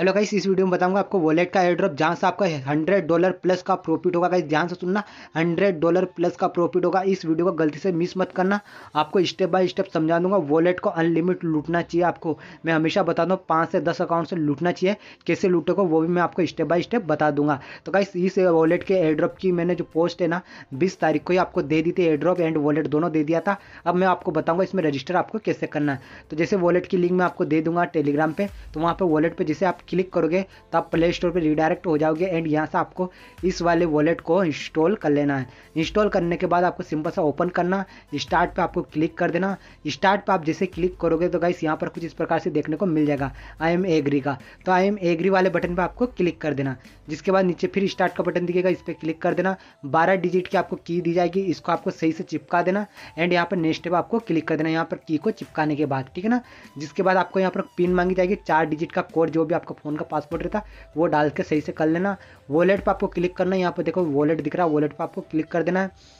hello guys इस video में बताऊंगा आपको वॉलेट का एयर जहां जहाँ से आपका हंड्रेड डॉलर प्लस का प्रॉफिट होगा गाइस ध्यान से सुनना हंड्रेड डॉलर प्लस का प्रॉफिट होगा इस वीडियो को गलती से मिस मत करना आपको स्टेप बाय स्टेप समझा दूंगा वॉलेट को अनलिमिट लूटना चाहिए आपको मैं हमेशा बता दूँ पाँच से दस अकाउंट से लूटना चाहिए कैसे लूटेगा वो भी मैं आपको स्टेप बाय स्टेप बता दूंगा तो गाइस इस वॉलेट के एयर की मैंने जो पोस्ट है ना बीस तारीख को ही आपको दे दी थी एयर एंड वॉलेट दोनों दे दिया था अब मैं आपको बताऊँगा इसमें रजिस्टर आपको कैसे करना है तो जैसे वॉलेट की लिंक मैं आपको दे दूंगा टेलीग्राम पर तो वहाँ पर वॉलेट पर जैसे आप क्लिक करोगे तो आप प्ले स्टोर पर रिडायरेक्ट हो जाओगे एंड यहाँ से आपको इस वाले वॉलेट को इंस्टॉल कर लेना है इंस्टॉल करने के बाद आपको सिंपल सा ओपन करना स्टार्ट पर आपको क्लिक कर देना स्टार्ट पर आप जैसे क्लिक करोगे तो गाइस यहाँ पर कुछ इस प्रकार से देखने को मिल जाएगा आई एम एग्री का तो आई एम एग्री वाले बटन पर आपको क्लिक कर देना जिसके बाद नीचे फिर स्टार्ट का बटन दिखेगा इस पर क्लिक कर देना बारह डिजिट की आपको की दी जाएगी इसको आपको सही से चिपका देना एंड यहाँ पर नेक्स्ट पर आपको क्लिक कर देना यहाँ पर की को चिपकाने के बाद ठीक है ना जिसके बाद आपको यहाँ पर पिन मांगी जाएगी चार डिजिट का कोड जो भी आपको आपका फ़ोन का पासवर्ड रहता वो डाल के सही से कर लेना वॉलेट पर आपको क्लिक करना यहाँ पर देखो वॉलेट दिख रहा है वॉलेट पर आपको क्लिक कर देना है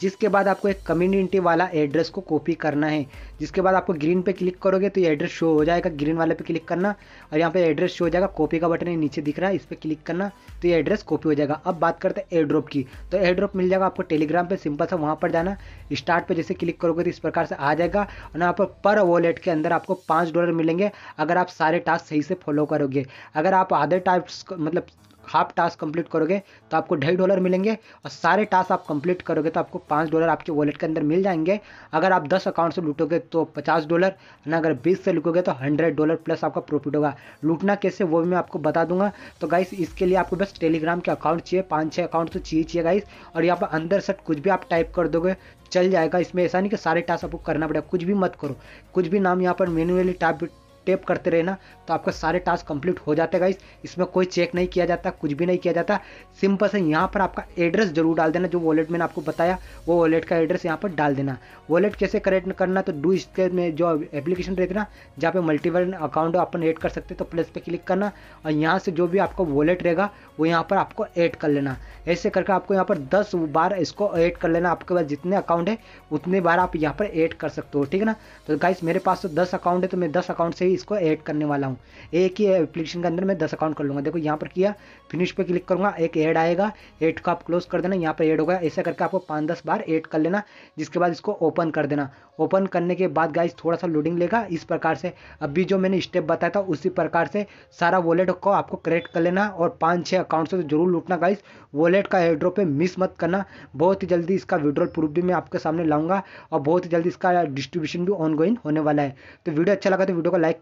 जिसके बाद आपको एक कम्युनिटी वाला एड्रेस को कॉपी करना है जिसके बाद आपको ग्रीन पे क्लिक करोगे तो ये एड्रेस शो हो जाएगा ग्रीन वाले पे क्लिक करना और यहाँ पे एड्रेस शो हो जाएगा कॉपी का बटन नीचे दिख रहा है इस पर क्लिक करना तो ये एड्रेस कॉपी हो जाएगा अब बात करते हैं एयड्रॉप की तो एड्रॉप मिल जाएगा आपको टेलीग्राम पर सिंपल सा वहाँ पर जाना स्टार्ट पर जैसे क्लिक करोगे तो इस प्रकार से आ जाएगा और यहाँ पर पर वॉलेट के अंदर आपको पाँच डॉलर मिलेंगे अगर आप सारे टास्क सही से फॉलो करोगे अगर आप आधे टास्क मतलब हाफ टास्क कंप्लीट करोगे तो आपको ढाई डॉलर मिलेंगे और सारे टास्क आप कंप्लीट करोगे तो आपको पाँच डॉलर आपके वॉलेट के अंदर मिल जाएंगे अगर आप दस अकाउंट से लूटोगे तो पचास डॉलर ना अगर बीस से लूटोगे तो हंड्रेड डॉलर प्लस आपका प्रॉफिट होगा लूटना कैसे वो भी मैं आपको बता दूंगा तो गाइस इसके लिए आपको बस टेलीग्राम के अकाउंट चाहिए पाँच छः अकाउंट तो चाहिए चाहिए गाइस और यहाँ पर अंदर से कुछ भी आप टाइप कर दोगे चल जाएगा इसमें ऐसा नहीं कि सारे टास्क आपको करना पड़ेगा कुछ भी मत करो कुछ भी नाम यहाँ पर मेनुअली टाइप टेप करते रहे ना तो आपका सारे टास्क कंप्लीट हो जाते गाइस इसमें कोई चेक नहीं किया जाता कुछ भी नहीं किया जाता सिंपल से यहाँ पर आपका एड्रेस जरूर डाल देना जो वॉलेट मैंने आपको बताया वो वॉलेट का एड्रेस यहाँ पर डाल देना वॉलेट कैसे करेक्ट करना तो डू स्के में जो एप्लीकेशन रहते ना जहाँ पे मल्टीपल अकाउंट अपन ऐड कर सकते तो प्लस पे क्लिक करना और यहाँ से जो भी आपका वॉलेट रहेगा वो यहाँ पर आपको एड कर लेना ऐसे करके आपको यहाँ पर दस बार इसको एड कर लेना आपके पास जितने अकाउंट है उतने बार आप यहाँ पर एड कर सकते हो ठीक है ना तो गाइस मेरे पास तो दस अकाउंट है तो मैं दस अकाउंट से ही ही इसको ऐड करने वाला हूँ एक ही एप्लीकेशन के अंदर मैं दस अकाउंट कर लूँगा देखो यहाँ पर किया फिनिश पे क्लिक करूँगा एक ऐड आएगा ऐड को आप क्लोज कर देना यहाँ पर ऐड होगा ऐसा करके आपको पाँच दस बार ऐड कर लेना जिसके बाद इसको ओपन कर देना ओपन करने के बाद गाइज थोड़ा सा लोडिंग लेगा इस प्रकार से अभी जो मैंने स्टेप बताया था उसी प्रकार से सारा वॉलेट को आपको क्रिएट कर लेना और पाँच छः अकाउंट से जरूर लूटना गाइज वॉलेट का एड्रो पे मिस मत करना बहुत ही जल्दी इसका विड्रॉल प्रूफ भी मैं आपके सामने लाऊंगा और बहुत ही जल्दी इसका डिस्ट्रीब्यूशन भी ऑनगोइंग होने वाला है तो वीडियो अच्छा लगा तो वीडियो को लाइक